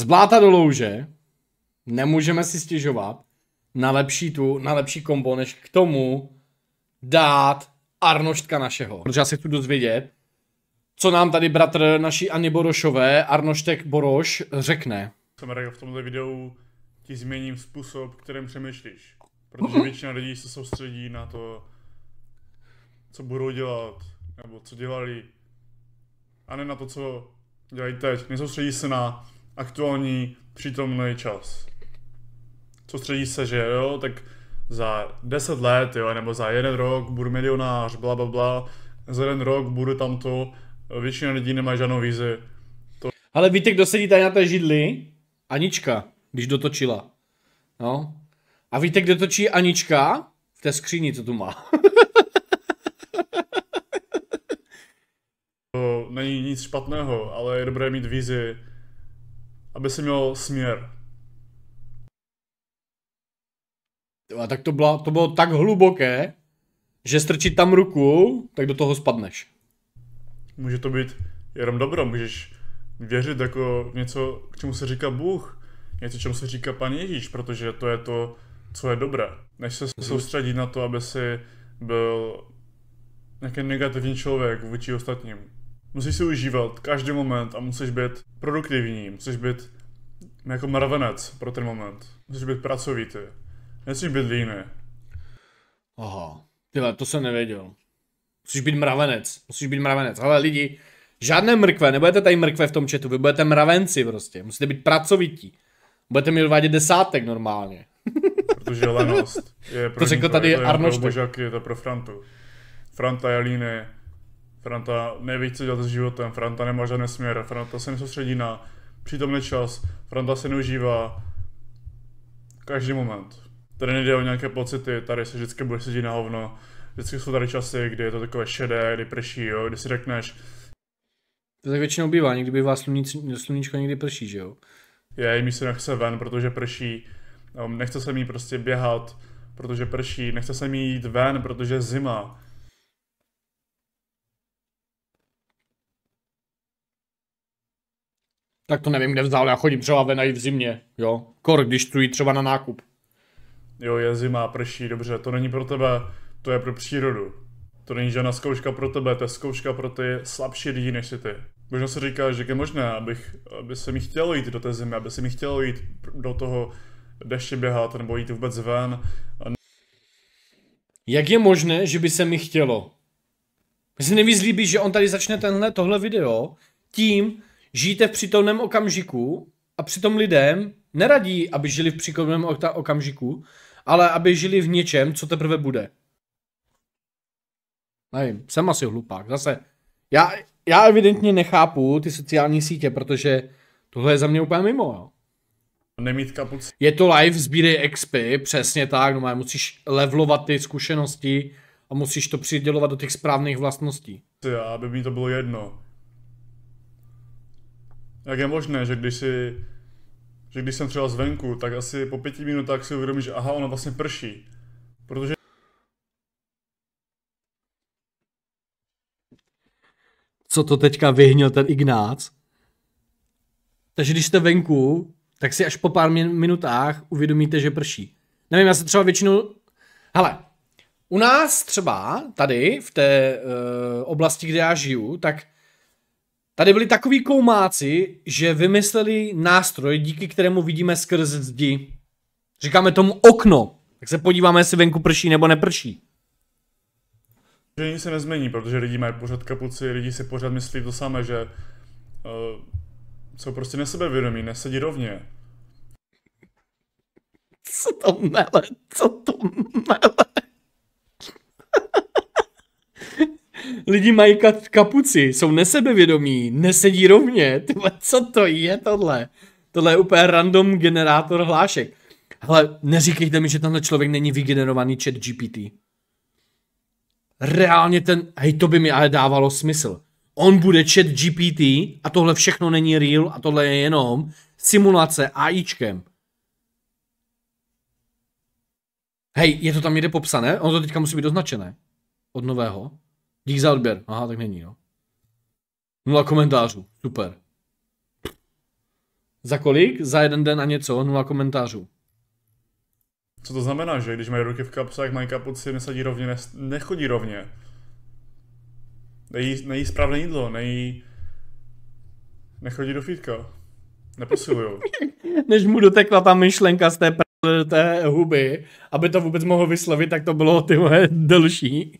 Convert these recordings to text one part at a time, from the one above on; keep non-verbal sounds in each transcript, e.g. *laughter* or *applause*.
Z bláta do louže nemůžeme si stěžovat na lepší tu, na lepší kombo, než k tomu dát Arnoštka našeho. Protože já se tu dozvědět, co nám tady bratr naší Ani Borošové, Arnoštek Boroš, řekne. Jsem rád, v tomto videu ti změním způsob, kterým přemýšlíš. Protože mhm. většina lidí se soustředí na to, co budou dělat, nebo co dělali, a ne na to, co dělají teď. Nesoustředí se na aktuální přítomný čas. Co středí se, že jo, tak za 10 let, jo, nebo za jeden rok budu milionář, bla, bla, bla, za jeden rok budu tamto, většina lidí nemá žádnou vizi. To... Ale víte, kdo sedí tady na té židli? Anička, když dotočila. No. A víte, kdo točí Anička? V té skříni, co tu má. *laughs* to není nic špatného, ale je dobré mít vizi aby si měl směr. A tak to, bylo, to bylo tak hluboké, že strčit tam ruku, tak do toho spadneš. Může to být jenom dobro, můžeš věřit jako něco, k čemu se říká Bůh, něco, čemu se říká Pan Ježíš, protože to je to, co je dobré. Než se mhm. soustředit na to, aby si byl nějaký negativní člověk vůči ostatním. Musíš si užívat každý moment a musíš být produktivní, musíš být jako mravenec pro ten moment. Musíš být pracovitý. Nesmíš být líný. Aha, tyhle, to jsem nevěděl. Musíš být mravenec, musíš být mravenec. Ale lidi, žádné mrkve, nebudete tady mrkve v tom chatu, vy budete mravenci prostě, musíte být pracovití. Budete mít odvádět desátek normálně. *laughs* Protože lenost je pro to řekl tady Arnošt. Je to pro Frantu. Franta je líný, Franta neví, co dělat s životem, Franta nemá žádný směr, Franta se nesoustředí na přítomný čas, Franta se neužívá každý moment. Tady nejde o nějaké pocity, tady se vždycky bude sedět na hovno, vždycky jsou tady časy, kdy je to takové šedé, kdy prší, jo, kdy si řekneš. To tak většinou bývá, někdy bývá sluníčko, sluníčko, někdy prší, že jo? Je, jim se nechce ven, protože prší, ehm, nechce se mi prostě běhat, protože prší, nechce se mi jít ven, protože zima Tak to nevím, kde vzal, já chodím třeba ven i v zimě, jo. Kor, když tu jít třeba na nákup. Jo, je zima, prší, dobře, to není pro tebe, to je pro přírodu. To není žádná zkouška pro tebe, to je zkouška pro ty slabší lidi než si ty. Možná se říká, že je možné, abych, aby se mi chtělo jít do té zimy, aby se mi chtělo jít do toho deště běhat nebo jít vůbec ven. Jak je možné, že by se mi chtělo? Mně se nejvíc líbí, že on tady začne tenhle, tohle video tím, žijete v přítomném okamžiku a přitom lidem neradí, aby žili v přítomném okamžiku, ale aby žili v něčem, co teprve bude. Nevím, jsem asi hlupák. Zase, já, já evidentně nechápu ty sociální sítě, protože tohle je za mě úplně mimo, jo. Nemít kapuc. Je to live, sbírej XP, přesně tak, no musíš levelovat ty zkušenosti a musíš to přidělovat do těch správných vlastností. Já, aby mi to bylo jedno jak je možné, že když si že když jsem třeba zvenku, tak asi po pěti minutách si uvědomím, že aha, ono vlastně prší. Protože co to teďka vyhnil ten Ignác. Takže když jste venku, tak si až po pár minutách uvědomíte, že prší. Nevím, já se třeba většinou... Hele, u nás třeba tady, v té uh, oblasti, kde já žiju, tak Tady byli takový koumáci, že vymysleli nástroj, díky kterému vidíme skrz zdi. Říkáme tomu okno. Tak se podíváme, jestli venku prší nebo neprší. Že nic se nezmění, protože lidi mají pořád kapuci, lidi si pořád myslí to samé, že uh, jsou prostě nesebevědomí, nesedí rovně. Co to mele, co to mele. lidi mají kapuci, jsou nesebevědomí, nesedí rovně, *laughs* tyhle, co to je tohle? Tohle je úplně random generátor hlášek. Hele, neříkejte mi, že tenhle člověk není vygenerovaný chat GPT. Reálně ten, hej, to by mi ale dávalo smysl. On bude chat GPT a tohle všechno není real a tohle je jenom simulace AIčkem. Hej, je to tam někde popsané? Ono to teďka musí být označené. Od nového. Dík za odběr. Aha, tak není, no. Nula komentářů. Super. Za kolik? Za jeden den a něco, nula komentářů. Co to znamená, že když mají ruky v kapsách, jak mají kapuci, nesadí rovně, ne, nechodí rovně. Nejí, nejí správné jídlo, nejí... Nechodí do fítka. Neposilují. *laughs* Než mu dotekla ta myšlenka z té pr té huby, aby to vůbec mohl vyslovit, tak to bylo ty delší,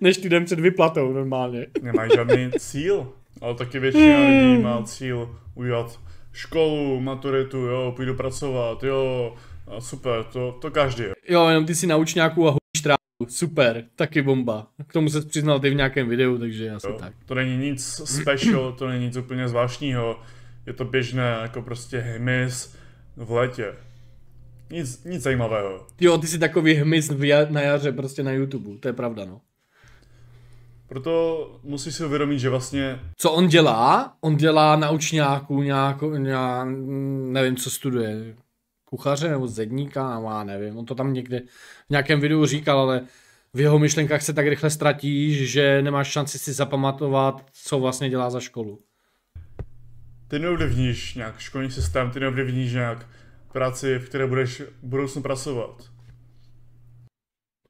než týden před vyplatou normálně. Nemají žádný cíl, ale taky většina hmm. lidí má cíl udělat školu, maturitu, jo, půjdu pracovat, jo, super, to, to každý Jo, jenom ty si nauč nějakou a hodíš trávu, super, taky bomba. K tomu se přiznal ty v nějakém videu, takže asi jo, tak. To není nic special, to není nic úplně zvláštního, je to běžné, jako prostě hmyz v létě. Nic, nic zajímavého. Jo, ty jsi takový hmyz na jaře prostě na YouTube, to je pravda, no. Proto musíš si uvědomit, že vlastně... Co on dělá? On dělá na učňáku nějakou, nějak, nevím, co studuje. Kuchaře nebo zedníka, má, nevím. On to tam někde v nějakém videu říkal, ale v jeho myšlenkách se tak rychle ztratíš, že nemáš šanci si zapamatovat, co vlastně dělá za školu. Ty neovlivníš nějak školní systém, ty neovlivníš nějak práci, v které budeš v budoucnu pracovat.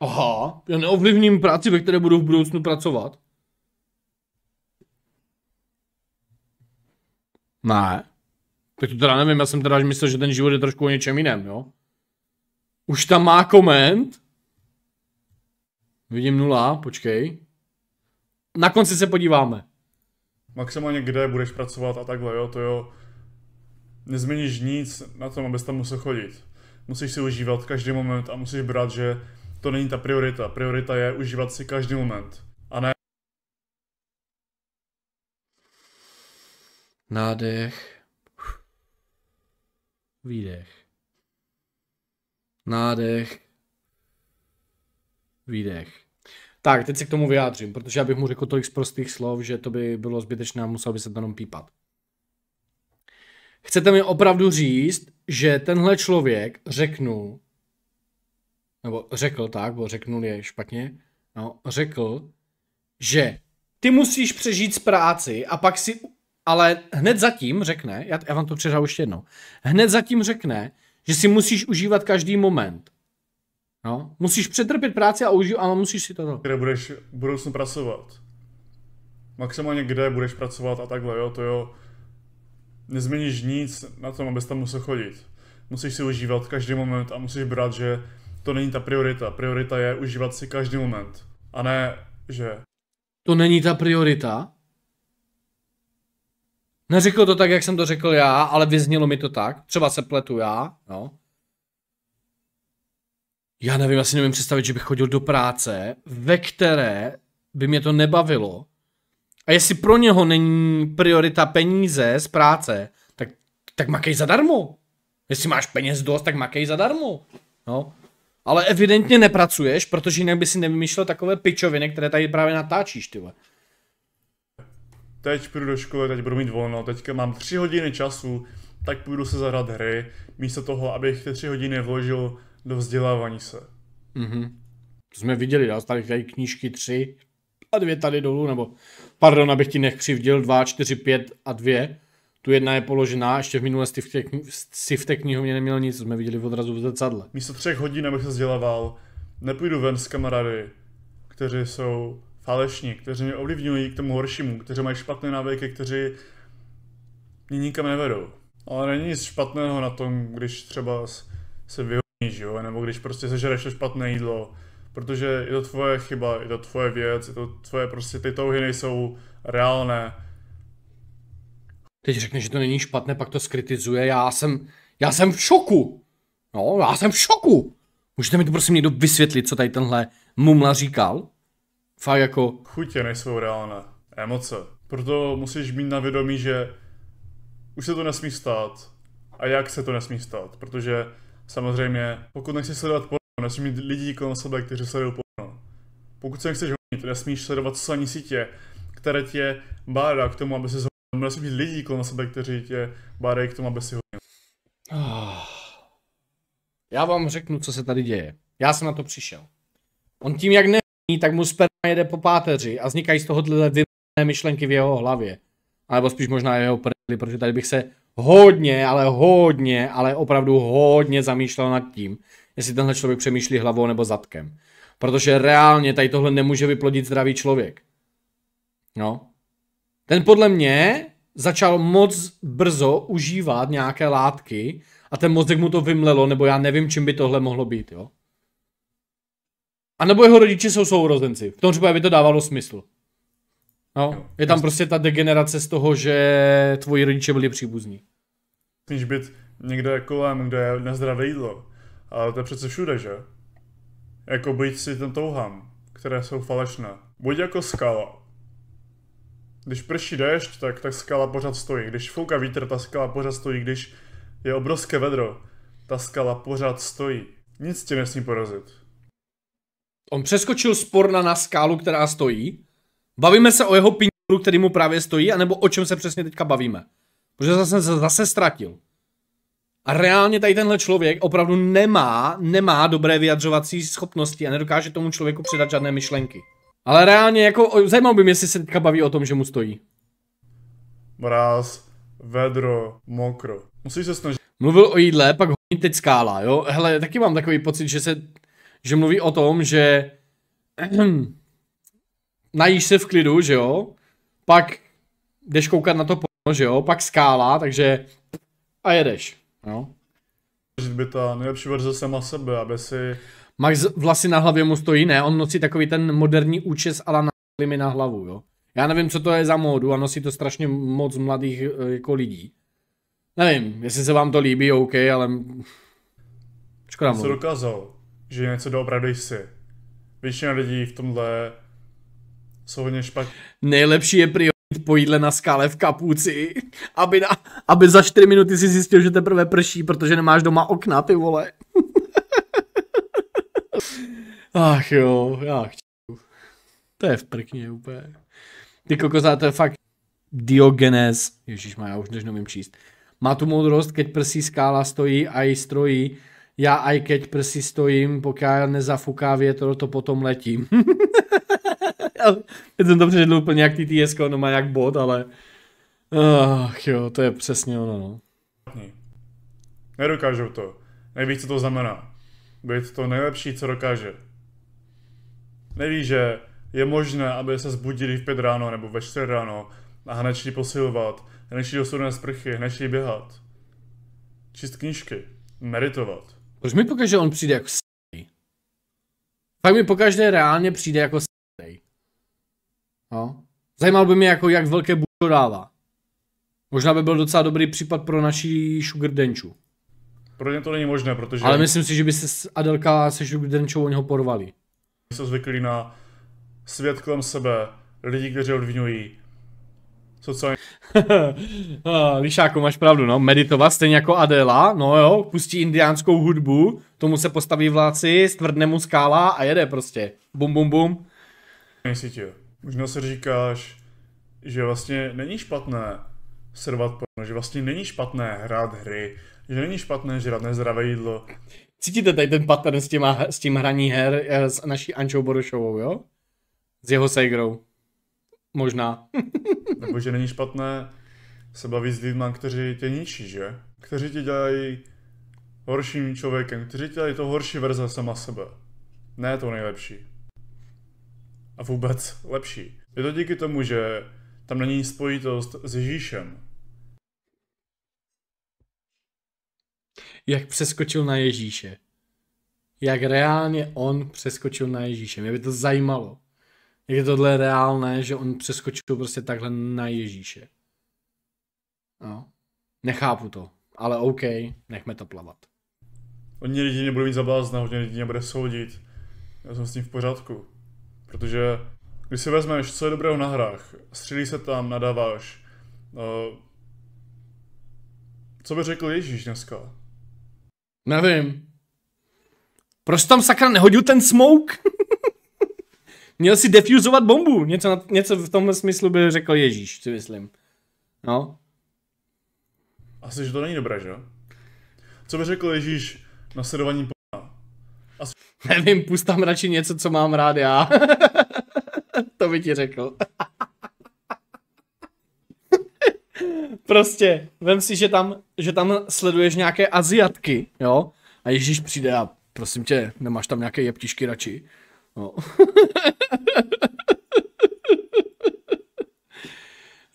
Aha, já neovlivním práci, ve které budu v budoucnu pracovat. Ne. Tak to teda nevím, já jsem teda myslel, že ten život je trošku o něčem jiném, jo? Už tam má koment? Vidím nula, počkej. Na konci se podíváme. Maximálně kde budeš pracovat a takhle, jo, to jo nezměníš nic na tom, abys tam musel chodit. Musíš si užívat každý moment a musíš brát, že to není ta priorita. Priorita je užívat si každý moment. A ne... Nádech. Výdech. Nádech. Výdech. Tak, teď se k tomu vyjádřím, protože já bych mu řekl tolik z prostých slov, že to by bylo zbytečné a musel by se to jenom pípat. Chcete mi opravdu říct, že tenhle člověk řeknul, nebo řekl tak, bo řeknul je špatně, no, řekl, že ty musíš přežít z práci a pak si, ale hned zatím řekne, já, já vám to přehrál ještě jednou, hned zatím řekne, že si musíš užívat každý moment. No, musíš přetrpět práci a užívat, ale musíš si to. Kde budeš v budoucnu pracovat. Maximálně kde budeš pracovat a takhle, jo, to jo nezměníš nic na tom, abys tam musel chodit. Musíš si užívat každý moment a musíš brát, že to není ta priorita. Priorita je užívat si každý moment. A ne, že... To není ta priorita? Neřekl to tak, jak jsem to řekl já, ale vyznělo mi to tak. Třeba se pletu já, no. Já nevím, asi nevím představit, že bych chodil do práce, ve které by mě to nebavilo, a jestli pro něho není priorita peníze z práce, tak, tak makej zadarmo. Jestli máš peněz dost, tak makej zadarmo. No. Ale evidentně nepracuješ, protože jinak by si nevymýšlel takové pičoviny, které tady právě natáčíš, ty Teď půjdu do školy, teď budu mít volno, teďka mám tři hodiny času, tak půjdu se zahrát hry, místo toho, abych ty tři hodiny vložil do vzdělávání se. Mhm. To jsme viděli, dal tady knížky tři, a dvě tady dolů, nebo pardon, abych ti nechřivdil, dva, čtyři, pět a dvě. Tu jedna je položená, ještě v minulé si v té knihovně neměl nic, jsme viděli v odrazu v zrcadle. Místo třech hodin, abych se vzdělával, nepůjdu ven s kamarády, kteří jsou falešní, kteří mě ovlivňují k tomu horšímu, kteří mají špatné návyky, kteří mě nikam nevedou. Ale není nic špatného na tom, když třeba se vyhodníš, jo, nebo když prostě sežereš to špatné jídlo, protože je to tvoje chyba, je to tvoje věc, je to tvoje prostě, ty touhy nejsou reálné. Teď řekne, že to není špatné, pak to skritizuje, já jsem, já jsem v šoku. No, já jsem v šoku. Můžete mi to prosím někdo vysvětlit, co tady tenhle mumla říkal? Fakt jako... Chutě nejsou reálné. Emoce. Proto musíš mít na vědomí, že už se to nesmí stát. A jak se to nesmí stát, protože samozřejmě pokud nechci sledovat nesmíš mít lidí kolem sebe, kteří sledují porno. Pokud se nechceš honit, nesmíš sledovat sociální sítě, které tě bádá k tomu, aby se honil. Nesmíš mít lidí kolem sebe, kteří tě bádají k tomu, aby si honil. Ah. Já vám řeknu, co se tady děje. Já jsem na to přišel. On tím, jak nehoní, tak mu sperma jede po páteři a vznikají z toho tyhle myšlenky v jeho hlavě. A nebo spíš možná jeho prdeli, protože tady bych se hodně, ale hodně, ale opravdu hodně zamýšlel nad tím, jestli tenhle člověk přemýšlí hlavou nebo zadkem. Protože reálně tady tohle nemůže vyplodit zdravý člověk. No. Ten podle mě začal moc brzo užívat nějaké látky a ten mozek mu to vymlelo, nebo já nevím, čím by tohle mohlo být, jo. A nebo jeho rodiče jsou sourozenci. V tom případě by to dávalo smysl. No, jo. je tam Jasný. prostě ta degenerace z toho, že tvoji rodiče byli příbuzní. Smíš být někde kolem, kde je nezdravé jídlo. Ale to je přece všude, že? Jako být si ten touhám, které jsou falešné. Buď jako skala. Když prší déšť, tak, tak skala pořád stojí. Když fouká vítr, ta skala pořád stojí. Když je obrovské vedro, ta skala pořád stojí. Nic tě nesmí porazit. On přeskočil spor na skálu, která stojí Bavíme se o jeho pinguru, který mu právě stojí, anebo o čem se přesně teďka bavíme? Protože zase se zase ztratil. A reálně tady tenhle člověk opravdu nemá, nemá dobré vyjadřovací schopnosti a nedokáže tomu člověku předat žádné myšlenky. Ale reálně jako, zajímalo by mě, jestli se teďka baví o tom, že mu stojí. Mráz, vedro, mokro. Musíš se snažit. Mluvil o jídle, pak ho teď skála, jo? Hele, taky mám takový pocit, že se, že mluví o tom, že *clears throat* najíš se v klidu, že jo, pak jdeš koukat na to porno, že jo, pak skála, takže a jedeš, jo. By ta nejlepší verze sama sebe, aby si... Max vlasy na hlavě mu stojí, ne, on nosí takový ten moderní účes ale na mi na hlavu, jo. Já nevím, co to je za módu a nosí to strašně moc mladých eh, jako lidí. Nevím, jestli se vám to líbí, OK, ale... Škoda mu. Se dokázal, že něco doopravdy jsi. Většina lidí v tomhle jsou hodně špatně. Nejlepší je priorit po jídle na skále v kapuci, *laughs* aby, na, aby za 4 minuty si zjistil, že teprve prší, protože nemáš doma okna, ty vole. *laughs* Ach jo, já chci. To je v prkně úplně. Ty kokozá, to je fakt Diogenes. Ježíš má, já už než nemím číst. Má tu moudrost, keď prsí skála stojí a i strojí. Já aj keď prsí stojím, pokud nezafuká větro, to potom letím. *laughs* Teď jsem to přežil úplně jak TTS, no má jak bod, ale... Ach jo, to je přesně ono, no. Nedokážou to. Neví, co to znamená. Být to nejlepší, co dokáže. Neví, že je možné, aby se zbudili v 5 ráno nebo ve 4 ráno a hned šli posilovat, hned šli do studené sprchy, hned šli běhat. Číst knížky, meditovat. Proč mi pokaže on přijde jako s***? Pak mi pokaždé reálně přijde jako s***. No. Zajímalo by mě, jako, jak velké bůh dává. Možná by byl docela dobrý případ pro naší Sugar Denču. Pro ně to není možné, protože... Ale myslím si, že by se s Adelka se Sugar Denčou o něho porvali. Jsou zvyklí na svět kolem sebe, lidi, kteří odvinují, sociální... Lišáku, *laughs* máš pravdu, no, meditovat stejně jako Adela, no jo, pustí indiánskou hudbu, tomu se postaví vláci, stvrdne mu skála a jede prostě. Bum, bum, bum. Nejsi Možná si říkáš, že vlastně není špatné servat porno, že vlastně není špatné hrát hry, že není špatné žrat nezdravé jídlo. Cítíte tady ten pattern s, těma, s tím hraní her eh, s naší Ančou Borušovou, jo? S jeho sejgrou. Možná. *laughs* Nebo že není špatné se bavit s lidmi, kteří tě ničí, že? Kteří tě dělají horším člověkem, kteří tě dělají to horší verze sama sebe. Ne to nejlepší a vůbec lepší. Je to díky tomu, že tam není spojitost s Ježíšem. Jak přeskočil na Ježíše. Jak reálně on přeskočil na Ježíše. Mě by to zajímalo. Jak je tohle reálné, že on přeskočil prostě takhle na Ježíše. No. Nechápu to. Ale OK, nechme to plavat. Oni lidi nebudou mít zablázna, hodně lidí nebude soudit. Já jsem s ním v pořádku. Protože když si vezmeš, co je dobrého na hrách, střílí se tam, nadáváš, uh, co by řekl Ježíš dneska? Nevím. Proč tam sakra nehodil ten smoke? *laughs* Měl si defuzovat bombu. Něco, na, něco v tomhle smyslu by řekl Ježíš, si myslím. No. Asi, že to není dobré, že? Co by řekl Ježíš na sledování As... Nevím, pust tam radši něco, co mám rád já. *laughs* to by ti řekl. *laughs* prostě, vem si, že tam, že tam sleduješ nějaké aziatky, jo? A Ježíš přijde a prosím tě, nemáš tam nějaké jeptišky radši? No. *laughs*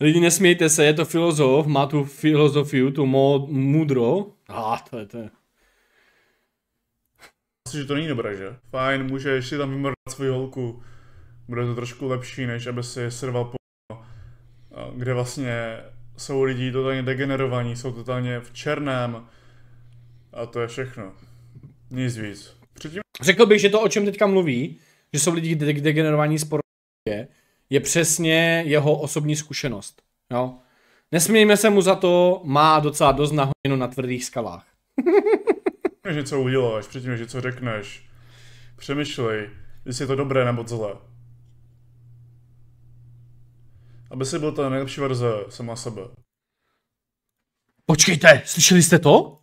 Lidi, nesmějte se, je to filozof, má tu filozofii, tu mo- mudro. A ah, to je to. Je. Asi, že to není dobré, že? Fajn, můžeš si tam vymrdat svoji holku. Bude to trošku lepší, než aby si srval po... Kde vlastně jsou lidi totálně degenerovaní, jsou totálně v černém. A to je všechno. Nic víc. Předtím... Řekl bych, že to, o čem teďka mluví, že jsou lidi de- degenerovaní z je, je přesně jeho osobní zkušenost. Jo? Nesmějme se mu za to, má docela dost nahodinu na tvrdých skalách. *laughs* než něco uděláš, předtím, než něco řekneš, přemýšlej, jestli je to dobré nebo zlé. Aby si byl ta nejlepší verze sama sebe. Počkejte, slyšeli jste to?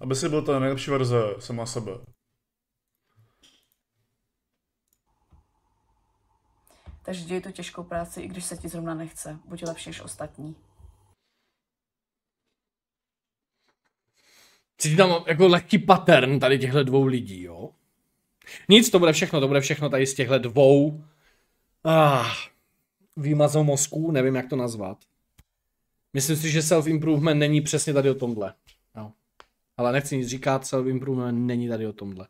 Aby si byl ta nejlepší verze sama sebe. Takže dělej tu těžkou práci, i když se ti zrovna nechce. Buď lepší než ostatní. Cítím tam jako lehký pattern tady těchto dvou lidí, jo. Nic, to bude všechno, to bude všechno tady z těchto dvou ah, výmazou mozků, nevím jak to nazvat. Myslím si, že self-improvement není přesně tady o tomhle. No. Ale nechci nic říkat, self-improvement není tady o tomhle.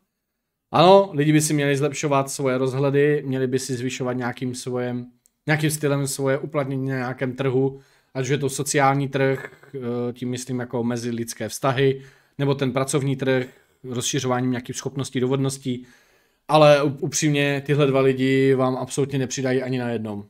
Ano, lidi by si měli zlepšovat svoje rozhledy, měli by si zvyšovat nějakým svojem, nějakým stylem svoje uplatnění na nějakém trhu, ať už je to sociální trh, eh, tím myslím jako mezi lidské vztahy, nebo ten pracovní trh rozšiřováním nějakých schopností, dovodností, ale upřímně tyhle dva lidi vám absolutně nepřidají ani na jednom.